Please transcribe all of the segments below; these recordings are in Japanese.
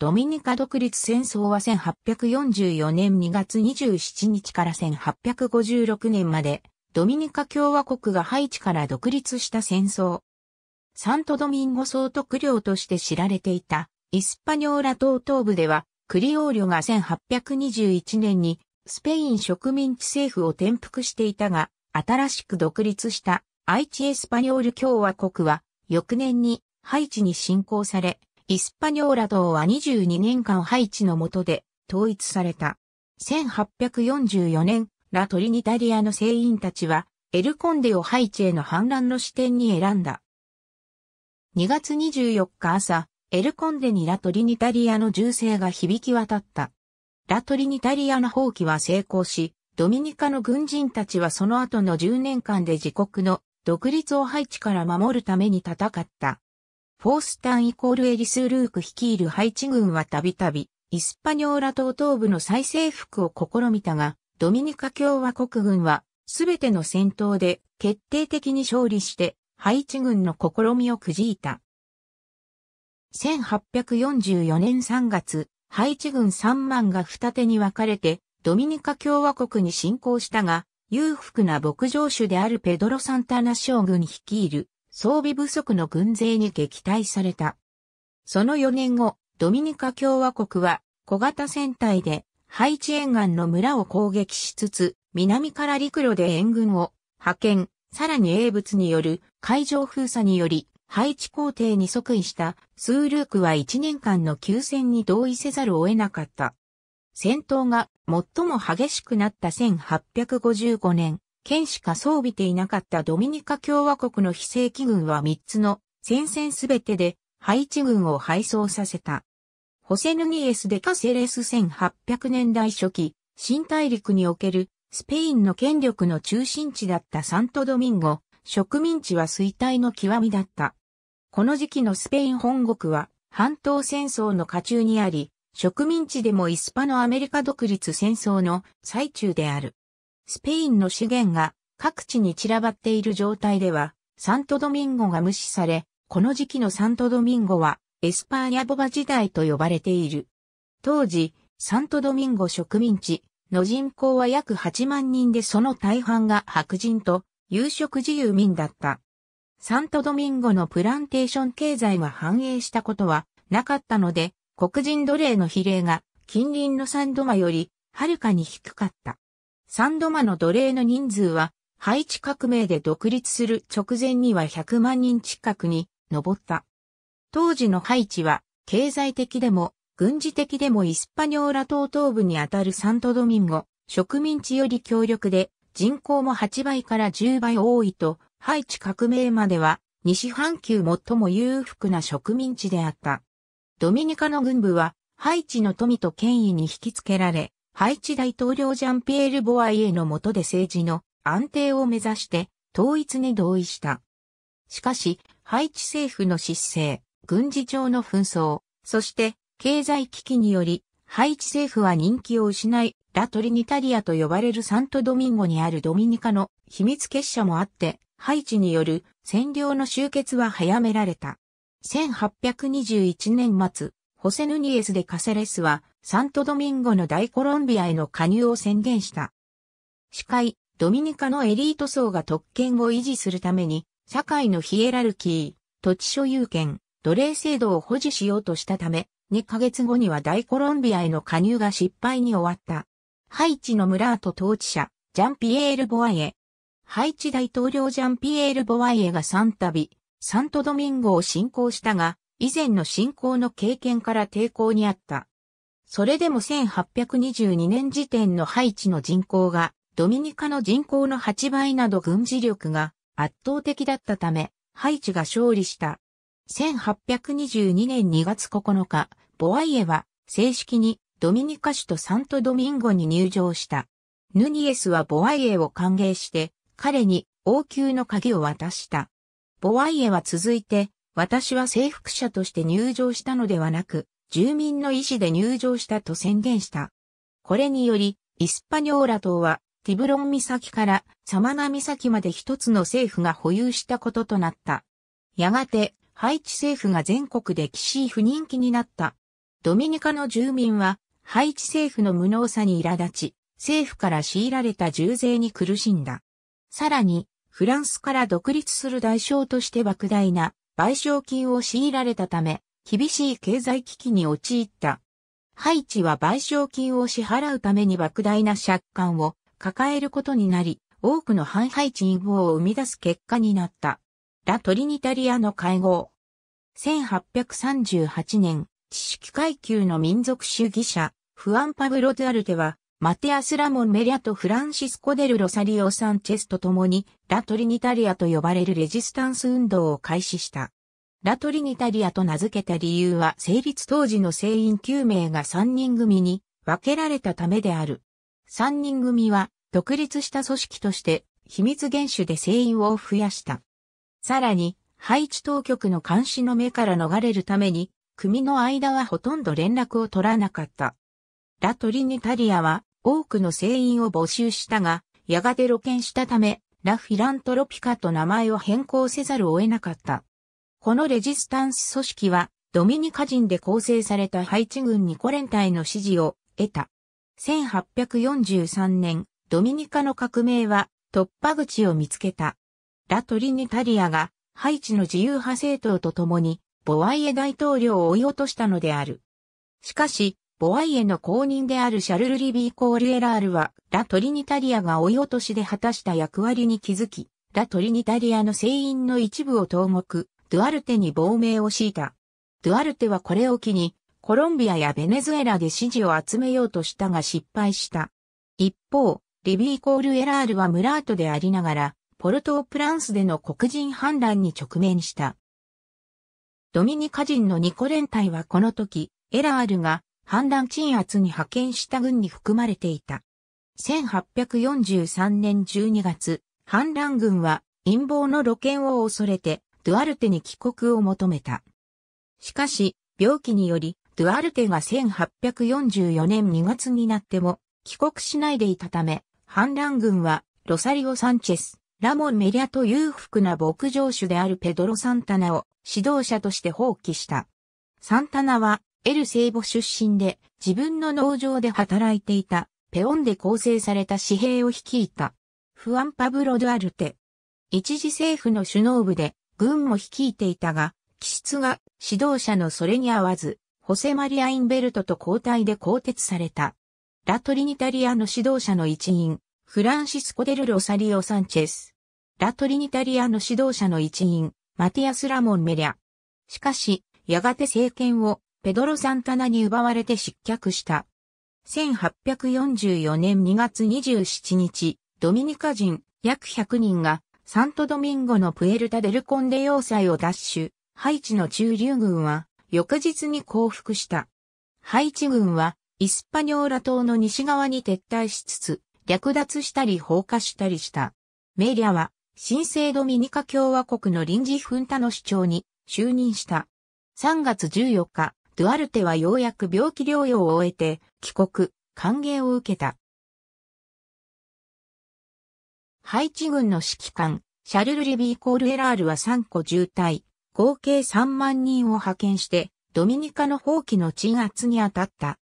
ドミニカ独立戦争は1844年2月27日から1856年まで、ドミニカ共和国がハイチから独立した戦争。サントドミンゴ総督領として知られていた、イスパニョーラ島東部では、クリオーリョが1821年に、スペイン植民地政府を転覆していたが、新しく独立した、イチ・エスパニョール共和国は、翌年に、ハイチに侵攻され、イスパニョーラ島は22年間ハイチの下で統一された。1844年、ラトリニタリアの船員たちは、エルコンデをハイチへの反乱の視点に選んだ。2月24日朝、エルコンデにラトリニタリアの銃声が響き渡った。ラトリニタリアの放棄は成功し、ドミニカの軍人たちはその後の10年間で自国の独立をハイチから守るために戦った。フォースタンイコールエリス・ルーク率いるハイチ軍はたびたび、イスパニョーラ島東部の再征服を試みたが、ドミニカ共和国軍は、すべての戦闘で決定的に勝利して、ハイチ軍の試みをくじいた。1844年3月、ハイチ軍3万が二手に分かれて、ドミニカ共和国に侵攻したが、裕福な牧場主であるペドロ・サンタナ将軍率いる装備不足の軍勢に撃退された。その4年後、ドミニカ共和国は小型戦隊でハイチ沿岸の村を攻撃しつつ、南から陸路で援軍を派遣、さらに英物による海上封鎖により、ハイチ皇帝に即位したスールークは1年間の休戦に同意せざるを得なかった。戦闘が最も激しくなった1855年、県しか装備ていなかったドミニカ共和国の非正規軍は3つの戦線すべてでハイチ軍を敗走させた。ホセヌニエス・デカセレス1800年代初期、新大陸におけるスペインの権力の中心地だったサントドミンゴ、植民地は衰退の極みだった。この時期のスペイン本国は半島戦争の下中にあり、植民地でもイスパのアメリカ独立戦争の最中である。スペインの資源が各地に散らばっている状態では、サントドミンゴが無視され、この時期のサントドミンゴはエスパーニャボバ時代と呼ばれている。当時、サントドミンゴ植民地の人口は約8万人でその大半が白人と有色自由民だった。サントドミンゴのプランテーション経済が繁栄したことはなかったので、黒人奴隷の比例が近隣のサンドマよりはるかに低かった。サンドマの奴隷の人数は、ハイチ革命で独立する直前には100万人近くに上った。当時のハイチは、経済的でも、軍事的でもイスパニョーラ島東部にあたるサントドミンゴ、植民地より強力で、人口も8倍から10倍多いと、ハイチ革命までは、西半球最も裕福な植民地であった。ドミニカの軍部は、ハイチの富と権威に引きつけられ、ハイチ大統領ジャンピエール・ボワイエの下で政治の安定を目指して統一に同意した。しかし、ハイチ政府の失勢、軍事上の紛争、そして経済危機により、ハイチ政府は人気を失い、ラトリニタリアと呼ばれるサントドミンゴにあるドミニカの秘密結社もあって、ハイチによる占領の終結は早められた。1821年末、ホセヌニエスでカセレスは、サントドミンゴの大コロンビアへの加入を宣言した。司会、ドミニカのエリート層が特権を維持するために、社会のヒエラルキー、土地所有権、奴隷制度を保持しようとしたため、2ヶ月後には大コロンビアへの加入が失敗に終わった。ハイチの村と統治者、ジャンピエール・ボワイエ。ハイチ大統領ジャンピエール・ボワイエが3度、サントドミンゴを侵攻したが、以前の信仰の経験から抵抗にあった。それでも1822年時点のハイチの人口が、ドミニカの人口の8倍など軍事力が圧倒的だったため、ハイチが勝利した。1822年2月9日、ボワイエは正式にドミニカ首都サントドミンゴに入場した。ヌニエスはボワイエを歓迎して、彼に王宮の鍵を渡した。ボワイエは続いて私は征服者として入場したのではなく、住民の意思で入場したと宣言した。これにより、イスパニョーラ島は、ティブロン岬からサマナ岬まで一つの政府が保有したこととなった。やがて、ハイチ政府が全国で岸不人気になった。ドミニカの住民は、ハイチ政府の無能さに苛立ち、政府から強いられた重税に苦しんだ。さらに、フランスから独立する代償として莫大な賠償金を強いられたため、厳しい経済危機に陥った。ハイチは賠償金を支払うために莫大な借款を抱えることになり、多くの反ハイチ陰謀を生み出す結果になった。ラ・トリニタリアの会合。1838年、知識階級の民族主義者、フアン・パブロ・ドゥアルテは、マテアス・ラモン・メリアとフランシスコ・デル・ロサリオ・サンチェスと共に、ラ・トリニタリアと呼ばれるレジスタンス運動を開始した。ラ・トリニタリアと名付けた理由は成立当時の聖員9名が3人組に分けられたためである。3人組は独立した組織として秘密厳守で聖員を増やした。さらに、配置当局の監視の目から逃れるために、組の間はほとんど連絡を取らなかった。ラ・トリニタリアは多くの船員を募集したが、やがて露見したため、ラ・フィラントロピカと名前を変更せざるを得なかった。このレジスタンス組織は、ドミニカ人で構成されたハイチ軍ニコレン隊の支持を得た。1843年、ドミニカの革命は突破口を見つけた。ラ・トリニタリアがハイチの自由派政党と共にボワイエ大統領を追い落としたのである。しかし、ボワイエの後任であるシャルル・リビー・コールエラールは、ラ・トリニタリアが追い落としで果たした役割に気づき、ラ・トリニタリアの船員の一部を投獄、ドゥアルテに亡命を敷いた。ドゥアルテはこれを機に、コロンビアやベネズエラで支持を集めようとしたが失敗した。一方、リビー・コールエラールはムラートでありながら、ポルトープランスでの黒人反乱に直面した。ドミニカ人のニコ連隊はこの時、エラールが反乱鎮圧に派遣した軍に含まれていた。1843年12月、反乱軍は陰謀の露見を恐れて、ドゥアルテに帰国を求めた。しかし、病気により、ドゥアルテが1844年2月になっても、帰国しないでいたため、反乱軍は、ロサリオ・サンチェス、ラモン・メリアと裕福な牧場主であるペドロ・サンタナを指導者として放棄した。サンタナはエル聖母出身で、自分の農場で働いていた、ペオンで構成された紙幣を率いた、フアン・パブロ・ドアルテ。一時政府の首脳部で、軍も率いていたが、気質が指導者のそれに合わず、ホセマリア・インベルトと交代で更迭された。ラトリニタリアの指導者の一員、フランシスコ・デル・ロサリオ・サンチェス。ラトリニタリアの指導者の一員、マティアス・ラモン・メリア。しかし、やがて政権をペドロ・サンタナに奪われて失脚した。1844年2月27日、ドミニカ人約100人がサントドミンゴのプエルタ・デルコンデ要塞を奪取、ハイチの中流軍は翌日に降伏した。ハイチ軍はイスパニョーラ島の西側に撤退しつつ、略奪したり放火したりした。メリアは新生ドミニカ共和国の臨時フンタの首長に就任した。3月14日、ドゥアルテはようやく病気療養を終えて、帰国、歓迎を受けた。ハイチ軍の指揮官、シャルル・リビー・コール・エラールは3個渋滞、合計3万人を派遣して、ドミニカの放棄の鎮圧に当たった。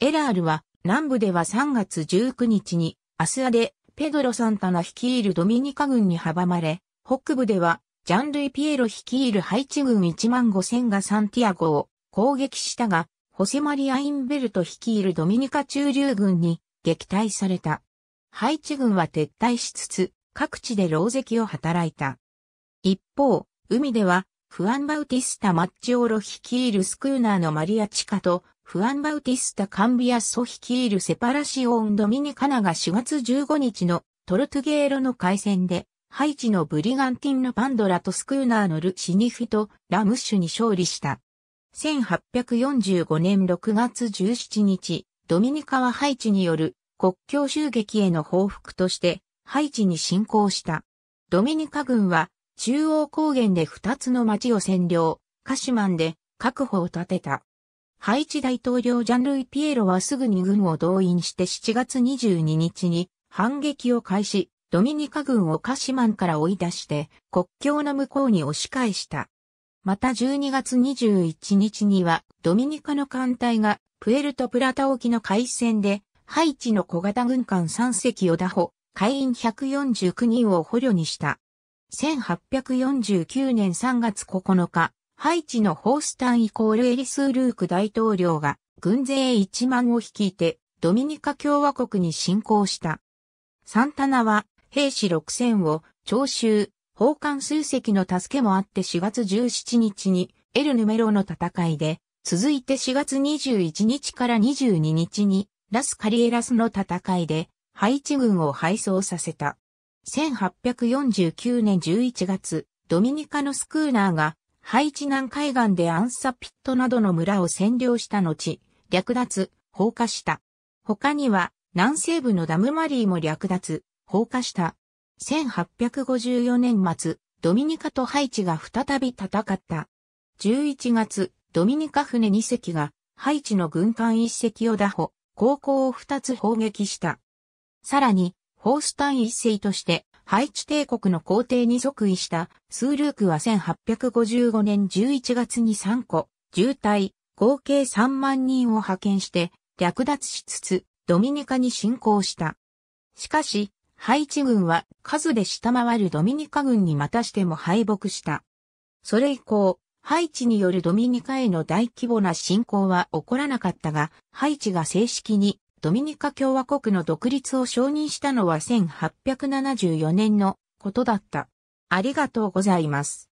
エラールは、南部では3月19日に、アスアで、ペドロ・サンタナ率いるドミニカ軍に阻まれ、北部では、ジャンルイ・ピエロ率いるハイチ軍1万5千がサンティアゴを攻撃したが、ホセマリア・インベルト率いるドミニカ駐留軍に撃退された。ハイチ軍は撤退しつつ、各地で牢石を働いた。一方、海では、フアン・バウティスタ・マッチオロ率いるスクーナーのマリア・チカと、フアン・バウティスタ・カンビアソ率いるセパラシオン・ドミニカナが4月15日のトルトゥゲーロの海戦で、ハイチのブリガンティンのパンドラとスクーナーのル・シニフィとラムッシュに勝利した。1845年6月17日、ドミニカはハイチによる国境襲撃への報復としてハイチに侵攻した。ドミニカ軍は中央高原で2つの町を占領、カシマンで確保を立てた。ハイチ大統領ジャンルイ・ピエロはすぐに軍を動員して7月22日に反撃を開始、ドミニカ軍をカシマンから追い出して国境の向こうに押し返した。また12月21日にはドミニカの艦隊がプエルトプラタ沖の海戦でハイチの小型軍艦3隻を打破、会員149人を捕虜にした。1849年3月9日、ハイチのホースタンイコールエリス・ルーク大統領が軍勢1万を率いてドミニカ共和国に侵攻した。サンタナは兵士6000を徴収、宝冠数隻の助けもあって4月17日にエルヌメロの戦いで、続いて4月21日から22日にラスカリエラスの戦いで、ハイチ軍を敗走させた。1849年11月、ドミニカのスクーナーが、ハイチ南海岸でアンサピットなどの村を占領した後、略奪、放火した。他には、南西部のダムマリーも略奪、放火した。1854年末、ドミニカとハイチが再び戦った。11月、ドミニカ船2隻が、ハイチの軍艦1隻を打破、航行を2つ砲撃した。さらに、ホースタン1世として、ハイチ帝国の皇帝に即位した、スールークは1855年11月に3個、渋滞、合計3万人を派遣して、略奪しつつ、ドミニカに侵攻した。しかし、ハイチ軍は数で下回るドミニカ軍にまたしても敗北した。それ以降、ハイチによるドミニカへの大規模な侵攻は起こらなかったが、ハイチが正式にドミニカ共和国の独立を承認したのは1874年のことだった。ありがとうございます。